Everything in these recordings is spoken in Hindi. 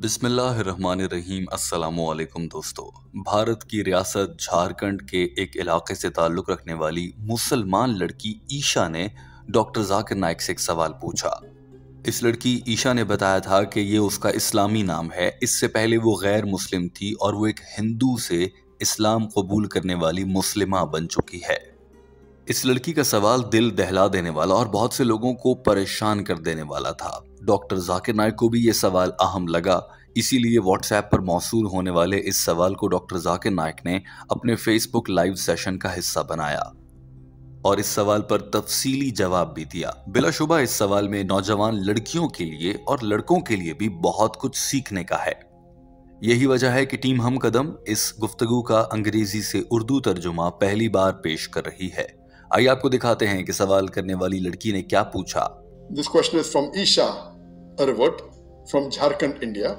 बिसमीम असलकुम दोस्तों भारत की रियासत झारखंड के एक इलाके से ताल्लुक़ रखने वाली मुसलमान लड़की ईशा ने डॉक्टर जाकिर नाइक से एक सवाल पूछा इस लड़की ईशा ने बताया था कि ये उसका इस्लामी नाम है इससे पहले वो गैर मुस्लिम थी और वो एक हिंदू से इस्लाम कबूल करने वाली मुस्लिमा बन चुकी है इस लड़की का सवाल दिल दहला देने वाला और बहुत से लोगों को परेशान कर देने वाला था डॉक्टर जाकिर नायक को भी ये सवाल अहम लगा इसीलिए व्हाट्सएप पर मौसू होने वाले इस सवाल को डॉक्टर जाकिर नायक ने अपने फेसबुक लाइव सेशन का हिस्सा बनाया और इस सवाल पर तफसीली जवाब भी दिया बिलाशुबा इस सवाल में नौजवान लड़कियों के लिए और लड़कों के लिए भी बहुत कुछ सीखने का है यही वजह है कि टीम हम कदम इस गुफ्तगु का अंग्रेजी से उर्दू तर्जुमा पहली बार पेश कर रही है आइए आपको दिखाते हैं कि सवाल करने वाली लड़की ने क्या पूछा This question is from Isha Arvat from Jharkhand, India.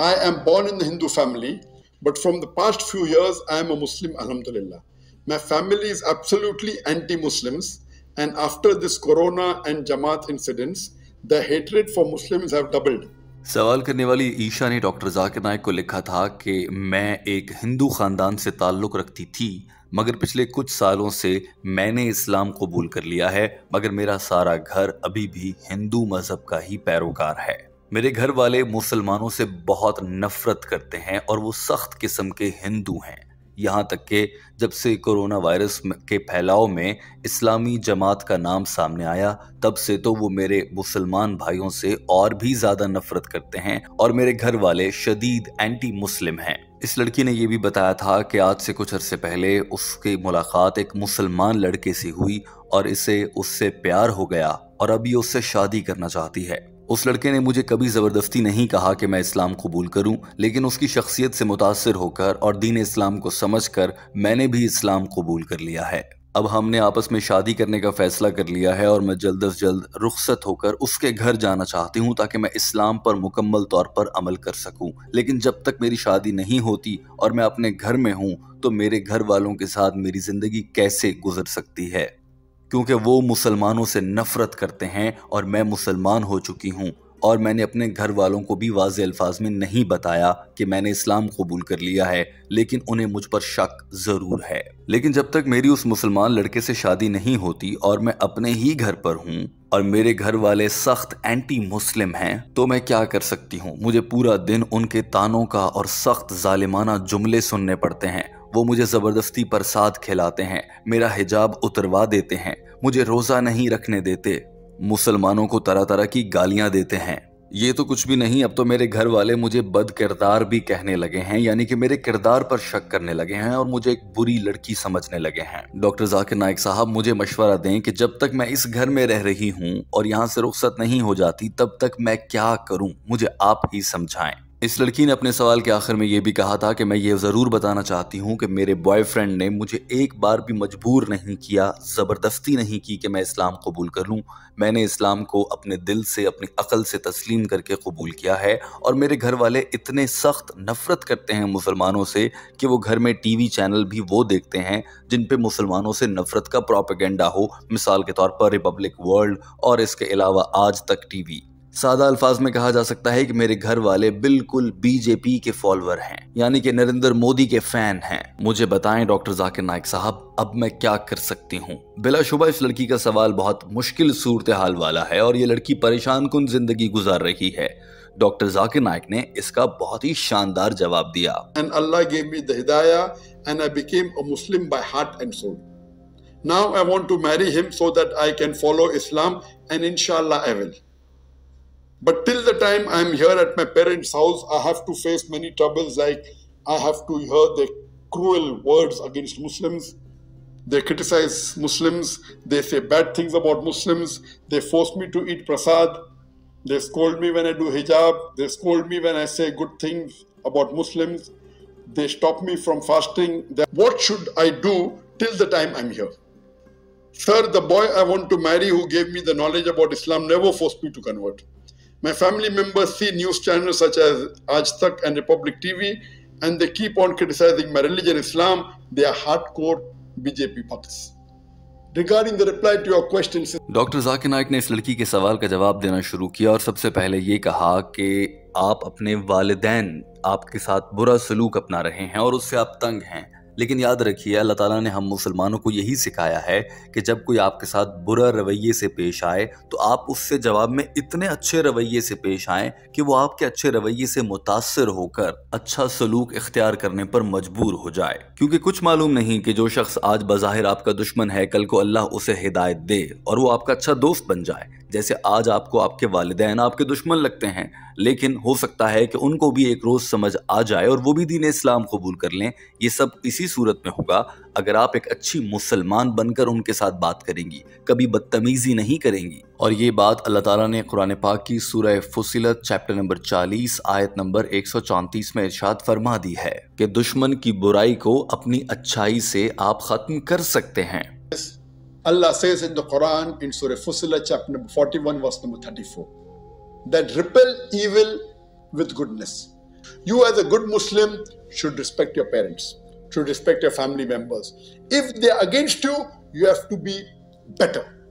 I am born in the Hindu family, but from the past few years, I am a Muslim, Alhamdulillah. My family is absolutely anti Muslims, and after this Corona and Jamaat incidents, the hatred for Muslims have doubled. सवाल करने वाली ईशा ने डॉक्टर जाकिर नायक को लिखा था कि मैं एक हिंदू ख़ानदान से ताल्लुक़ रखती थी मगर पिछले कुछ सालों से मैंने इस्लाम कबूल कर लिया है मगर मेरा सारा घर अभी भी हिंदू मज़हब का ही पैरोकार है मेरे घर वाले मुसलमानों से बहुत नफरत करते हैं और वो सख्त किस्म के हिंदू हैं यहाँ तक के जब से कोरोना वायरस के फैलाव में इस्लामी जमात का नाम सामने आया तब से तो वो मेरे मुसलमान भाइयों से और भी ज़्यादा नफरत करते हैं और मेरे घर वाले शदीद एंटी मुस्लिम हैं इस लड़की ने यह भी बताया था कि आज से कुछ अरसे पहले उसकी मुलाकात एक मुसलमान लड़के से हुई और इसे उससे प्यार हो गया और अब ये उससे शादी करना चाहती है उस लड़के ने मुझे कभी ज़बरदस्ती नहीं कहा कि मैं इस्लाम कबूल करूं, लेकिन उसकी शख्सियत से मुतासर होकर और दीन इस्लाम को समझकर मैंने भी इस्लाम कबूल कर लिया है अब हमने आपस में शादी करने का फ़ैसला कर लिया है और मैं जल्द अज जल्द रुख्सत होकर उसके घर जाना चाहती हूँ ताकि मैं इस्लाम पर मुकम्मल तौर पर अमल कर सकूँ लेकिन जब तक मेरी शादी नहीं होती और मैं अपने घर में हूँ तो मेरे घर वालों के साथ मेरी ज़िंदगी कैसे गुजर सकती है क्योंकि वो मुसलमानों से नफ़रत करते हैं और मैं मुसलमान हो चुकी हूँ और मैंने अपने घर वालों को भी वाज अल्फाज में नहीं बताया कि मैंने इस्लाम कबूल कर लिया है लेकिन उन्हें मुझ पर शक ज़रूर है लेकिन जब तक मेरी उस मुसलमान लड़के से शादी नहीं होती और मैं अपने ही घर पर हूँ और मेरे घर वाले सख्त एंटी मुस्लिम हैं तो मैं क्या कर सकती हूँ मुझे पूरा दिन उनके तानों का और सख्त जालिमाना जुमले सुनने पड़ते हैं वो मुझे ज़बरदस्ती प्रसाद खिलाते हैं मेरा हिजाब उतरवा देते हैं मुझे रोज़ा नहीं रखने देते मुसलमानों को तरह तरह की गालियां देते हैं ये तो कुछ भी नहीं अब तो मेरे घर वाले मुझे बद किरदार भी कहने लगे हैं यानी कि मेरे किरदार पर शक करने लगे हैं और मुझे एक बुरी लड़की समझने लगे हैं डॉक्टर जाकिर नायक साहब मुझे मशवरा दें कि जब तक मैं इस घर में रह रही हूँ और यहाँ से रुख्सत नहीं हो जाती तब तक मैं क्या करूँ मुझे आप ही समझाएं इस लड़की ने अपने सवाल के आखिर में ये भी कहा था कि मैं ये ज़रूर बताना चाहती हूँ कि मेरे बॉयफ्रेंड ने मुझे एक बार भी मजबूर नहीं किया ज़बरदस्ती नहीं की कि मैं इस्लाम कबूल कर लूँ मैंने इस्लाम को अपने दिल से अपनी अकल से तस्लीम करके कबूल किया है और मेरे घर वाले इतने सख्त नफ़रत करते हैं मुसलमानों से कि वो घर में टी वी चैनल भी वो देखते हैं जिन पर मुसलमानों से नफ़रत का प्रोपेगेंडा हो मिसाल के तौर पर रिपब्लिक वर्ल्ड और इसके अलावा आज तक टी वी सादा अल्फाज में कहा जा सकता है कि मेरे घर वाले बिल्कुल बीजेपी के फॉलोअर हैं यानी कि नरेंद्र मोदी के फैन हैं मुझे बताएं डॉक्टर जाकिर नायक साहब अब मैं क्या कर सकती हूँ बिलाशुबा इस लड़की का सवाल बहुत मुश्किल सूरत हाल वाला है और ये लड़की परेशान कुन जिंदगी गुजार रही है डॉक्टर जाकिर नायक ने इसका बहुत ही शानदार जवाब दिया and Allah gave me the hidayah and I became a Muslim by heart and soul. Now I want to marry him so that I can follow Islam and inshallah I will. But till the time I'm here at my parents' house, I have to face many troubles like I have to hear the cruel words against Muslims. They criticize Muslims, they say bad things about Muslims, they force me to eat prasad, they scold me when I do hijab, they scold me when I say good things about Muslims, they stop me from fasting. They, what should I do till the time I'm here? Sir, the boy I want to marry who gave me the knowledge about Islam never forced me to convert. My family members see news channels such as Aaj Tak and Republic TV, and they keep on criticizing my religion, Islam. They are hardcore BJP fucks. Regarding the reply to your question, doctor Zakir Naik ने इस लड़की के सवाल का जवाब देना शुरू किया और सबसे पहले ये कहा कि आप अपने वालदेन आपके साथ बुरा सलूक अपना रहे हैं और उससे आप तंग हैं लेकिन याद रखिए अल्लाह ताला ने हम मुसलमानों को यही सिखाया है कि जब कोई आपके साथ बुरा रवैये से पेश आए तो आप उससे जवाब में इतने अच्छे रवैये से पेश आए कि वो आपके अच्छे रवैये से मुतासर होकर अच्छा सलूक इख्तियार करने पर मजबूर हो जाए क्योंकि कुछ मालूम नहीं कि जो शख्स आज बज़ाहिर आपका दुश्मन है कल को अल्लाह उसे हिदायत दे और वो आपका अच्छा दोस्त बन जाए जैसे आज आपको आपके वालदेन आपके दुश्मन लगते हैं लेकिन हो सकता है कि उनको भी एक रोज़ समझ आ जाए और वो भी दीन इस्लाम कबूल कर लें ये सब इसी सूरत में होगा अगर आप एक अच्छी मुसलमान बनकर उनके साथ बात करेंगी कभी बदतमीज़ी नहीं करेंगी और ये बात अल्लाह ताला ने कुरान पाक की सूरह फुसिलत चैप्टर नंबर 40 आयत नंबर 134 में इरशाद फरमा दी है कि दुश्मन की बुराई को अपनी अच्छाई से आप ख़त्म कर सकते हैं Allah says in the Quran, in Surah Fusilat, chapter number 41, verse number 34, that repel evil with goodness. You, as a good Muslim, should respect your parents, should respect your family members. If they're against you, you have to be better.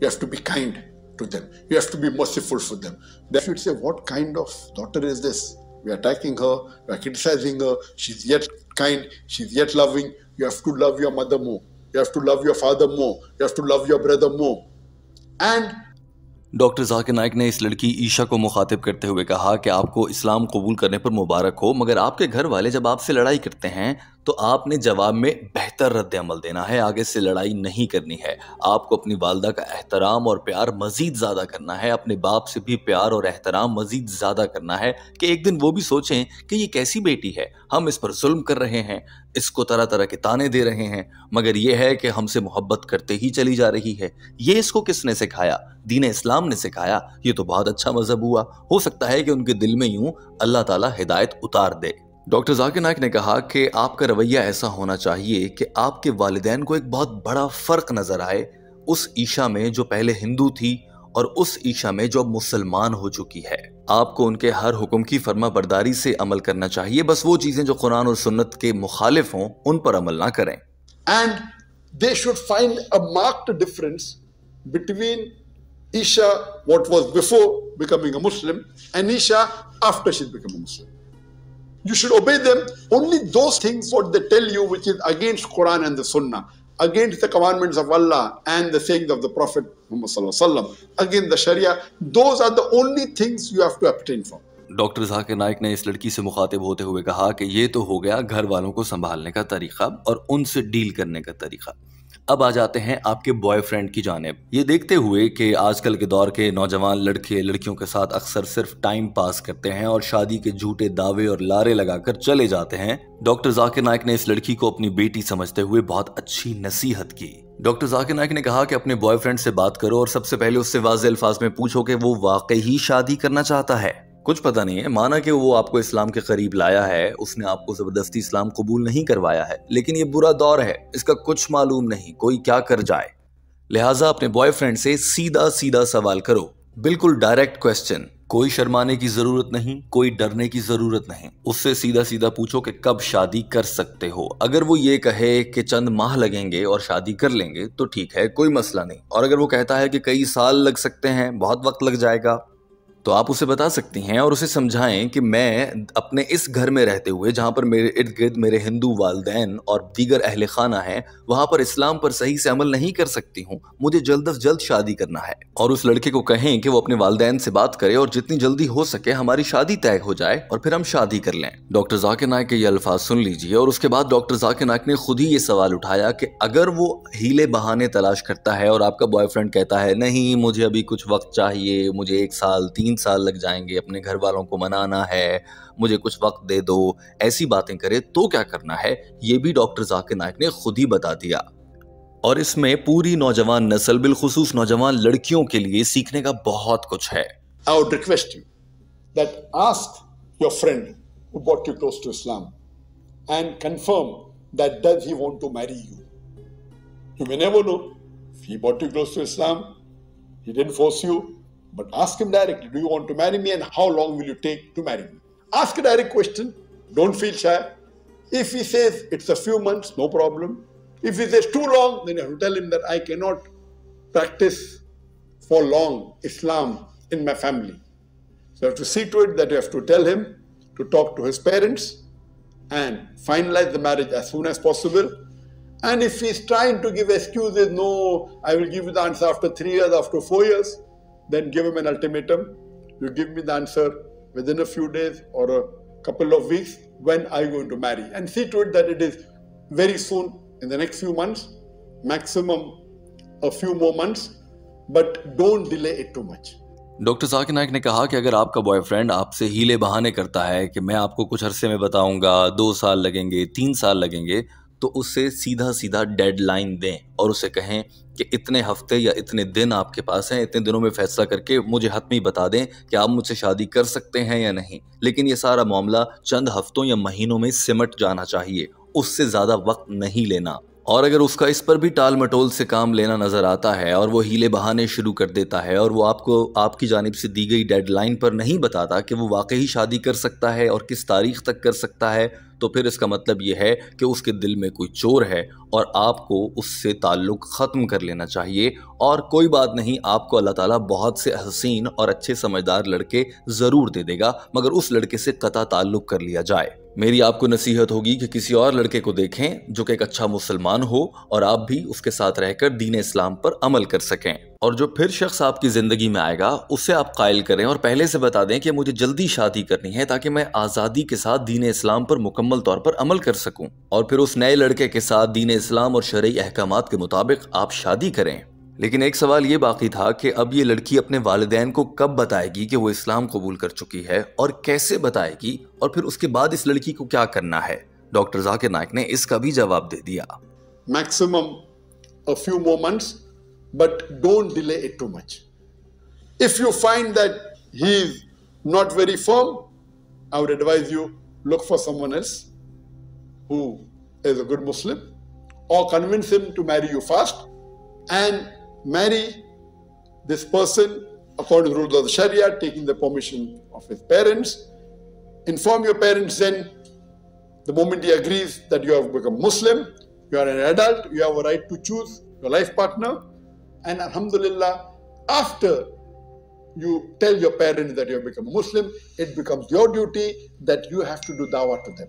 You have to be kind to them. You have to be merciful for them. They should say, What kind of daughter is this? We are attacking her, we are criticizing her, she's yet kind, she's yet loving. You have to love your mother more. He has to love your father more. He has to love your brother more. And doctor Zakir Naik ने इस लड़की ईशा को मुखातिब करते हुए कहा कि आपको इस्लाम कबूल करने पर मुबारक हो मगर आपके घर वाले जब आपसे लड़ाई करते हैं तो आपने जवाब में बेहतर रद्द अमल देना है आगे से लड़ाई नहीं करनी है आपको अपनी वालदा का एहतराम और प्यार मज़ीद ज़्यादा करना है अपने बाप से भी प्यार और एहतराम मज़ीद ज़्यादा करना है कि एक दिन वो भी सोचें कि ये कैसी बेटी है हम इस पर जुल्म कर रहे हैं इसको तरह तरह के ताने दे रहे हैं मगर यह है कि हमसे मोहब्बत करते ही चली जा रही है ये इसको किसने सिखाया दीन इस्लाम ने सिखाया ये तो बहुत अच्छा मज़हब हुआ हो सकता है कि उनके दिल में यूं अल्लाह ताला हिदायत उतार दे डॉक्टर जाकिर नायक ने कहा कि आपका रवैया ऐसा होना चाहिए कि आपके वालदेन को एक बहुत बड़ा फ़र्क नज़र आए उस ईशा में जो पहले हिंदू थी और उस ईशा में जो अब मुसलमान हो चुकी है आपको उनके हर हुक्म की फर्मा बरदारी से अमल करना चाहिए बस वो चीज़ें जो कुरान और सुन्नत के मुखालिफ हों उन पर अमल ना करें and they should find a marked difference between Isha what was before becoming a Muslim and Isha after she become a Muslim You should obey them only those things what they tell you, which is against Quran and the Sunnah, against the commandments of Allah and the sayings of the Prophet Muhammad against the Sharia. Those are the only things you have to abstain from. Doctor Zakir Naik ने इस लड़की से मुखातिब होते हुए कहा कि ये तो हो गया घर वालों को संभालने का तरीका और उनसे डील करने का तरीका अब आ जाते हैं आपके बॉयफ्रेंड की जानब ये देखते हुए कि आजकल के दौर के नौजवान लड़के लड़कियों के साथ अक्सर सिर्फ टाइम पास करते हैं और शादी के झूठे दावे और लारे लगाकर चले जाते हैं डॉक्टर जाकिर नायक ने इस लड़की को अपनी बेटी समझते हुए बहुत अच्छी नसीहत की डॉक्टर जाकिर नायक ने कहा कि अपने बॉयफ्रेंड से बात करो और सबसे पहले उससे वाज अल्फाज में पूछो कि वो वाकई ही शादी करना चाहता है कुछ पता नहीं है माना कि वो आपको इस्लाम के करीब लाया है उसने आपको जबरदस्ती इस्लाम कबूल नहीं करवाया है लेकिन ये बुरा दौर है इसका कुछ मालूम नहीं कोई क्या कर जाए लिहाजा अपने बॉयफ्रेंड से सीधा सीधा सवाल करो बिल्कुल डायरेक्ट क्वेश्चन कोई शर्माने की जरूरत नहीं कोई डरने की जरूरत नहीं उससे सीधा सीधा पूछो कि कब शादी कर सकते हो अगर वो ये कहे कि चंद माह लगेंगे और शादी कर लेंगे तो ठीक है कोई मसला नहीं और अगर वो कहता है कि कई साल लग सकते हैं बहुत वक्त लग जाएगा तो आप उसे बता सकती हैं और उसे समझाएं कि मैं अपने इस घर में रहते हुए जहाँ पर मेरे इर्द गिर्द मेरे हिंदू वालदेन और दीगर अहल खाना हैं वहाँ पर इस्लाम पर सही से अमल नहीं कर सकती हूँ मुझे जल्द अज जल्द शादी करना है और उस लड़के को कहें कि वो अपने वालदेन से बात करे और जितनी जल्दी हो सके हमारी शादी तय हो जाए और फिर हम शादी कर लें डॉक्टर जाकिर नायक के ये अल्फाज सुन लीजिए और उसके बाद डॉक्टर जाकिर नायक ने खुद ही ये सवाल उठाया कि अगर वो हीले बहाने तलाश करता है और आपका बॉयफ्रेंड कहता है नहीं मुझे अभी कुछ वक्त चाहिए मुझे एक साल तीन तीन साल लग जाएंगे अपने घर वालों को मनाना है मुझे कुछ वक्त दे दो ऐसी बातें करे तो क्या करना है ये भी डॉक्टर जाकिर नायक ने खुद ही बता दिया और इसमें पूरी नौजवान नस्ल बिलखसूस नौजवान लड़कियों के लिए सीखने का बहुत कुछ है I would request you that ask your friend who brought you close to Islam and confirm that does he want he didn't force you, But ask him directly, do you want to marry me and how long will you take to marry me? Ask a direct question. Don't feel shy. If he says it's a few months, no problem. If he says too long, then you have to tell him that I cannot practice for long Islam in my family. So you have to see to it that you have to tell him to talk to his parents and finalize the marriage as soon as possible. And if he's trying to give excuses, no, I will give you the answer after three years, after four years, then give him an ultimatum. You give me the answer within a few days or a couple of weeks when are you going to marry? And see to it that it is very soon in the next few months, maximum a few more months, but don't delay it too much. Doctor Zakir Naik ने कहा कि अगर आपका बॉयफ्रेंड आपसे हीले बहाने करता है कि मैं आपको कुछ अरसे में बताऊंगा दो साल लगेंगे तीन साल लगेंगे तो उसे सीधा सीधा डेडलाइन दें और उसे कहें कि इतने हफ्ते या इतने दिन आपके पास हैं इतने दिनों में फैसला करके मुझे हतमी बता दें कि आप मुझसे शादी कर सकते हैं या नहीं लेकिन ये सारा मामला चंद हफ्तों या महीनों में सिमट जाना चाहिए उससे ज़्यादा वक्त नहीं लेना और अगर उसका इस पर भी टाल मटोल से काम लेना नज़र आता है और वो हीले बहाने शुरू कर देता है और वो आपको आपकी जानब से दी गई डेडलाइन पर नहीं बताता कि वो वाकई शादी कर सकता है और किस तारीख तक कर सकता है तो फिर इसका मतलब ये है कि उसके दिल में कोई चोर है और आपको उससे ताल्लुक़ ख़त्म कर लेना चाहिए और कोई बात नहीं आपको अल्लाह ताला बहुत से हसीन और अच्छे समझदार लड़के ज़रूर दे देगा मगर उस लड़के से कता ताल्लुक़ कर लिया जाए मेरी आपको नसीहत होगी कि किसी और लड़के को देखें जो कि एक अच्छा मुसलमान हो और आप भी उसके साथ रहकर दीन इस्लाम पर अमल कर सकें और जो फिर शख्स आपकी ज़िंदगी में आएगा उसे आप कायल करें और पहले से बता दें कि मुझे जल्दी शादी करनी है ताकि मैं आज़ादी के साथ दीन इस्लाम पर मुकम्मल तौर पर अमल कर सकूँ और फिर उस नए लड़के के साथ दीन इस्लाम और शरिय अहकाम के मुताबिक आप शादी करें लेकिन एक सवाल ये बाकी था कि अब ये लड़की अपने वालदेन को कब बताएगी कि वो इस्लाम कबूल कर चुकी है और कैसे बताएगी और फिर उसके बाद इस लड़की को क्या करना है डॉक्टर जाकिर नायक ने इसका भी जवाब दे दिया maximum a few moments but don't delay it too much if you find that he is not very firm I would advise you look for someone else who is a good Muslim और convince him to marry you fast and marry this person according to the rules of the Sharia, taking the permission of his parents. Inform your parents then, the moment he agrees that you have become Muslim, you are an adult, you have a right to choose your life partner. And Alhamdulillah, after you tell your parents that you have become Muslim, it becomes your duty that you have to do dawah to them.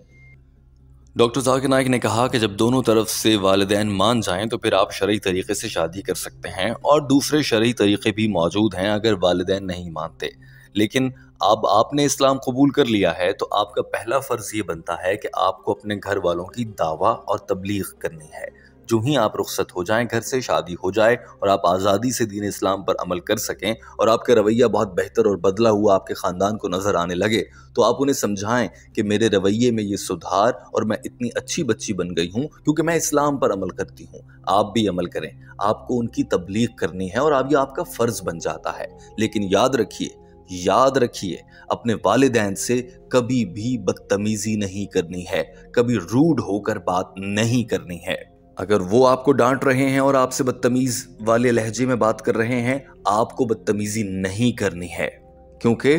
Doctor Zakir Naik ने कहा कि जब दोनों तरफ से वालदेन मान जाएं तो फिर आप शर्य तरीके से शादी कर सकते हैं और दूसरे शर्य तरीके भी मौजूद हैं अगर वालदेन नहीं मानते लेकिन अब आपने इस्लाम कबूल कर लिया है तो आपका पहला फ़र्ज़ ये बनता है कि आपको अपने घर वालों की दावा और तबलीग करनी है जो ही आप रुख्सत हो जाएं घर से शादी हो जाए और आप आज़ादी से दीन इस्लाम पर अमल कर सकें और आपका रवैया बहुत बेहतर और बदला हुआ आपके ख़ानदान को नज़र आने लगे तो आप उन्हें समझाएं कि मेरे रवैये में ये सुधार और मैं इतनी अच्छी बच्ची बन गई हूँ क्योंकि मैं इस्लाम पर अमल करती हूँ आप भी अमल करें आपको उनकी तबलीग करनी है और अब यह आपका फ़र्ज़ बन जाता है लेकिन याद रखिए याद रखिए अपने वालदेन से कभी भी बदतमीज़ी नहीं करनी है कभी रूड होकर बात नहीं करनी है अगर वो आपको डांट रहे हैं और आपसे बदतमीज वाले लहजे में बात कर रहे हैं आपको बदतमीजी नहीं करनी है क्योंकि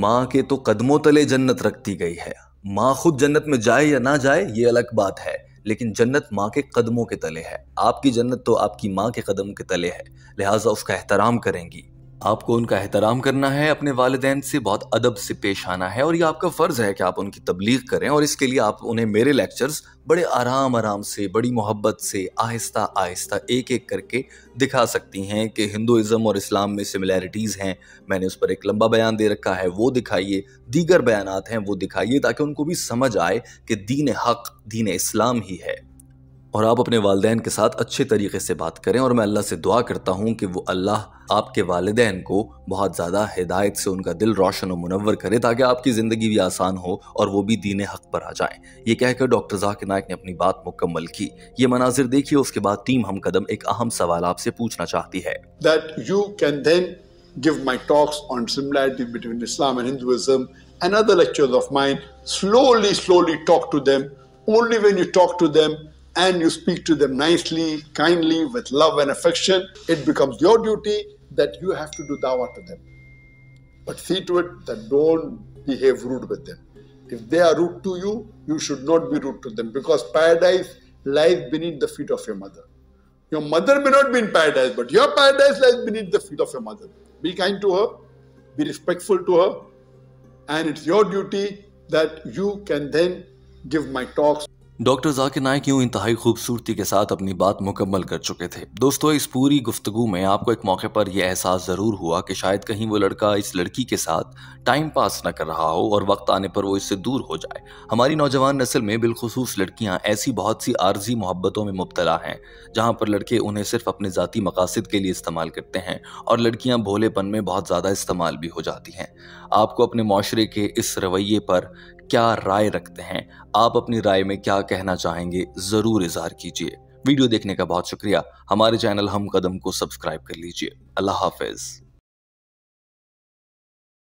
माँ के तो कदमों तले जन्नत रखती गई है माँ खुद जन्नत में जाए या ना जाए ये अलग बात है लेकिन जन्नत माँ के कदमों के तले है आपकी जन्नत तो आपकी माँ के कदम के तले है लिहाजा उसका एहतराम करेंगी आपको उनका एहतराम करना है अपने वालदेन से बहुत अदब से पेश आना है और ये आपका फ़र्ज़ है कि आप उनकी तबलीग करें और इसके लिए आप उन्हें मेरे लेक्चर्स बड़े आराम आराम से बड़ी मोहब्बत से आहिस्ता आहिस्ता एक एक करके दिखा सकती हैं कि हिंदुज़म और इस्लाम में सिमिलैरिटीज़ हैं मैंने उस पर एक लंबा बयान दे रखा है वो दिखाइए दीगर बयान हैं वो दिखाइए ताकि उनको भी समझ आए कि दीन हक दीन इस्लाम ही है और आप अपने वालदेन के साथ अच्छे तरीके से बात करें और मैं अल्लाह से दुआ करता हूँ कि वो अल्लाह आपके वालदेन को बहुत ज़्यादा हिदायत से उनका दिल रोशन और मुनवर करे ताकि आपकी ज़िंदगी भी आसान हो और वो भी दीन हक पर आ जाएं ये कहकर डॉक्टर जाकिर नायक ने अपनी बात मुकम्मल की ये मनाजिर देखिए उसके बाद टीम हम कदम एक अहम सवाल आपसे पूछना चाहती है That you can then give my talks on similarity between Islam and Hinduism and other lectures of mine. Slowly, slowly talk to them. Only when you talk to them, and you speak to them nicely, kindly, with love and affection, it becomes your duty that you have to do dawah to them. But see to it that don't behave rude with them. If they are rude to you, you should not be rude to them because paradise lies beneath the feet of your mother. Your mother may not be in paradise, but your paradise lies beneath the feet of your mother. Be kind to her, be respectful to her, and it's your duty that you can then give my talks. Doctor Zakir Naik यूं इंतहाई खूबसूरती के साथ अपनी बात मुकम्मल कर चुके थे दोस्तों इस पूरी गुफ्तु में आपको एक मौके पर यह एहसास ज़रूर हुआ कि शायद कहीं वो लड़का इस लड़की के साथ टाइम पास ना कर रहा हो और वक्त आने पर वो इससे दूर हो जाए हमारी नौजवान नस्ल में बिलखसूस लड़कियाँ ऐसी बहुत सी आर्जी मोहब्बतों में मुबतला हैं जहाँ पर लड़के उन्हें सिर्फ अपने ज़ाती मकासद के लिए इस्तेमाल करते हैं और लड़कियाँ भोलेपन में बहुत ज़्यादा इस्तेमाल भी हो जाती हैं आपको अपने माशरे के इस रवैये पर क्या राय रखते हैं आप अपनी राय में क्या कहना चाहेंगे ज़रूर इजहार कीजिए वीडियो देखने का बहुत शुक्रिया हमारे चैनल हम कदम को सब्सक्राइब कर लीजिए अल्लाह हाफिज़